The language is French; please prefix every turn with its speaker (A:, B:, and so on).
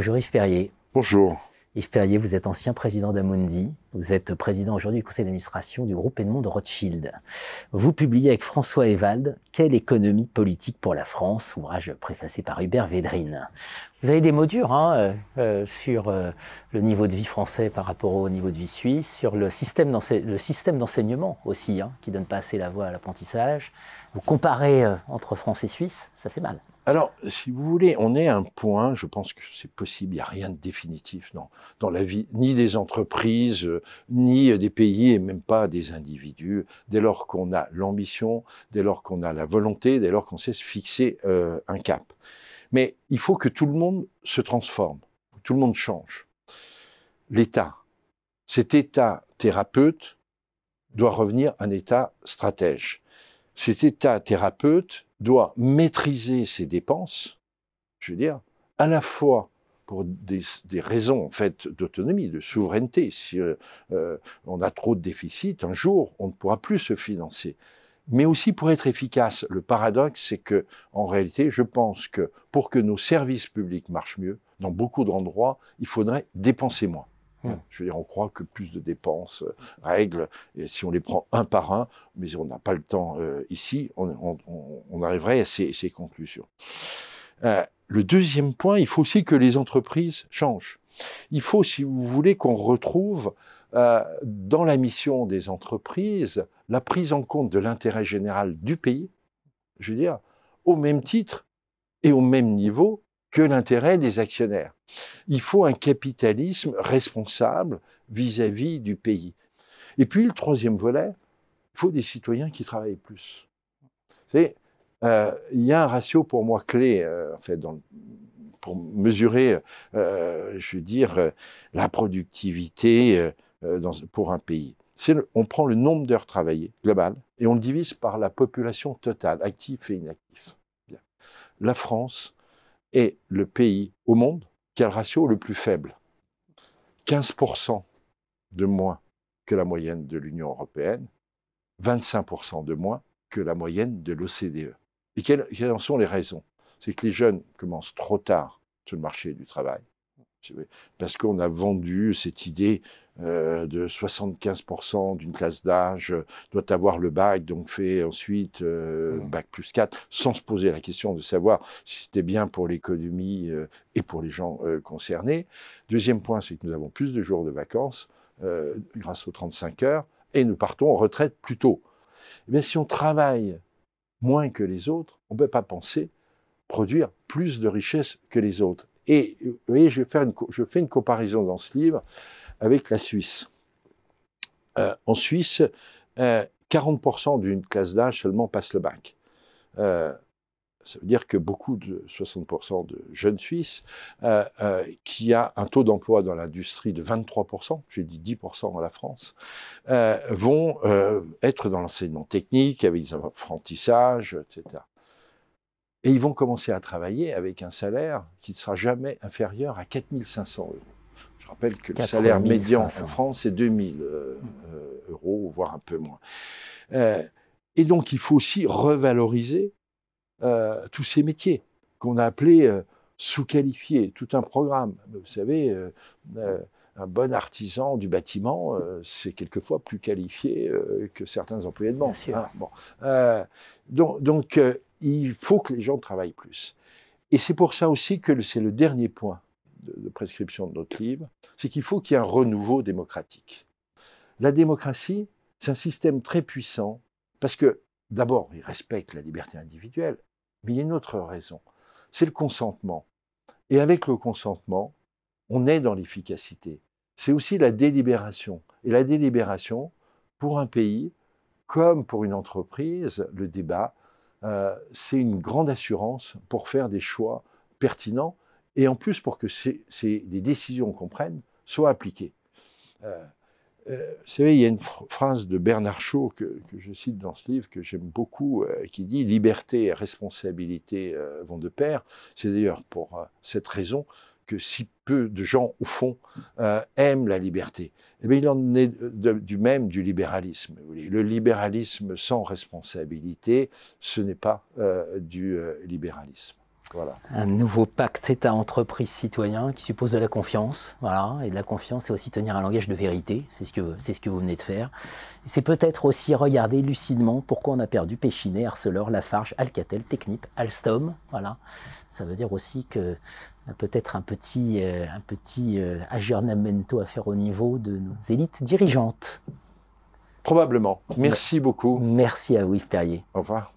A: Bonjour Yves Perrier. Bonjour. Yves Perrier, vous êtes ancien président d'Amundi, vous êtes président aujourd'hui du conseil d'administration du groupe Edmond de Rothschild. Vous publiez avec François Evald Quelle économie politique pour la France ouvrage préfacé par Hubert Védrine. Vous avez des mots durs hein, euh, euh, sur euh, le niveau de vie français par rapport au niveau de vie suisse, sur le système d'enseignement aussi, hein, qui donne pas assez la voie à l'apprentissage. Vous comparez entre France et Suisse, ça fait mal.
B: Alors, si vous voulez, on est à un point, je pense que c'est possible, il n'y a rien de définitif dans, dans la vie, ni des entreprises, ni des pays et même pas des individus. Dès lors qu'on a l'ambition, dès lors qu'on a la volonté, dès lors qu'on sait se fixer euh, un cap. Mais il faut que tout le monde se transforme, tout le monde change. L'État, cet État thérapeute doit revenir un État stratège. Cet État thérapeute doit maîtriser ses dépenses, je veux dire, à la fois pour des, raisons en fait d'autonomie, de souveraineté. Si euh, euh, on a trop de déficits un jour on ne pourra plus se financer. Mais aussi pour être efficace. Le paradoxe, c'est que en réalité, je pense que pour que nos services publics marchent mieux, dans beaucoup d'endroits, il faudrait dépenser moins. Mmh. Hein, je veux dire, on croit que plus de dépenses euh, règles, si on les prend un par un, mais on n'a pas le temps ici, on, arriverait à ces conclusions. Euh, le deuxième point, il faut aussi que les entreprises changent. Il faut, si vous voulez, qu'on retrouve euh, dans la mission des entreprises la prise en compte de l'intérêt général du pays, je veux dire, au même titre et au même niveau que l'intérêt des actionnaires. Il faut un capitalisme responsable vis-à-vis du pays. Et puis le troisième volet, il faut des citoyens qui travaillent plus. C'est euh, il y a un ratio pour moi clé, euh, en fait, dans pour mesurer, euh, je veux dire, la productivité pour un pays. on prend le nombre d'heures travaillées global, et on le divise par la population totale, active et inactive. La France est le pays au monde qui a le ratio le plus faible. 15% de moins que la moyenne de l'Union européenne, 25% de moins que la moyenne de l'OCDE. Et quelles, en sont les raisons C'est que les jeunes commencent trop tard sur le marché du travail. Parce qu'on a vendu cette idée euh, de 75% d'une classe d'âge euh, doit avoir le bac, donc fait ensuite euh, mmh. bac plus 4, sans se poser la question de savoir si c'était bien pour l'économie et pour les gens concernés. Deuxième point, c'est que nous avons plus de jours de vacances grâce aux 35 heures et nous partons en retraite plus tôt. Mais eh si on travaille moins que les autres, on ne peut pas penser produire plus de richesses que les autres. Et vous voyez, je, vais faire je fais une comparaison dans ce livre avec la Suisse. Euh, en Suisse, 40% euh, d'une classe d'âge seulement passe le bac. Euh, ça veut dire que beaucoup de 60% de jeunes Suisses, euh, euh, qui a un taux d'emploi dans l'industrie de 23%, j'ai dit 10% à la France, euh, vont être dans l'enseignement technique, avec des apprentissages, etc. Et ils vont commencer à travailler avec un salaire qui ne sera jamais inférieur à 4500 euros. Je rappelle que le salaire médian en France est 2000 euros, voire un peu moins. et donc, il faut aussi revaloriser euh, tous ces métiers qu'on a appelés euh, sous-qualifiés, tout un programme. Vous savez, euh, un bon artisan du bâtiment, c'est quelquefois plus qualifié que certains employés de banque. Hein, donc, il faut que les gens travaillent plus. Et c'est pour ça aussi que c'est le dernier point de prescription de notre livre, c'est qu'il faut qu'il y ait un renouveau démocratique. La démocratie, c'est un système très puissant parce que, d'abord, il respecte la liberté individuelle, mais il y a une autre raison, c'est le consentement. Et avec le consentement, on est dans l'efficacité. C'est aussi la délibération. Et la délibération, pour un pays, comme pour une entreprise, le débat, euh, c'est une grande assurance pour faire des choix pertinents et en plus pour que ces, les décisions qu'on prenne soient appliquées. Euh, euh, vous savez, il y a une phrase de Bernard Shaw que, je cite dans ce livre, que j'aime beaucoup, euh, qui dit ⁇ Liberté et responsabilité euh, vont de pair ⁇ C'est d'ailleurs pour cette raison que si peu de gens, au fond, aiment la liberté. Eh il en est du même du libéralisme. Le libéralisme sans responsabilité, ce n'est pas du
A: libéralisme. Un nouveau pacte État-entreprise citoyen qui suppose de la confiance. Voilà. Et de la confiance, c'est aussi tenir un langage de vérité. C'est ce, que, ce que vous venez de faire. C'est peut-être aussi regarder lucidement pourquoi on a perdu Péchinet, Arcelor, Lafarge, Alcatel, Technip, Alstom. Voilà. Ça veut dire aussi que euh, peut-être un petit, euh, un petit euh, à faire au niveau de nos élites dirigeantes. Probablement. Merci beaucoup. Merci à vous, Yves Perrier. Au revoir.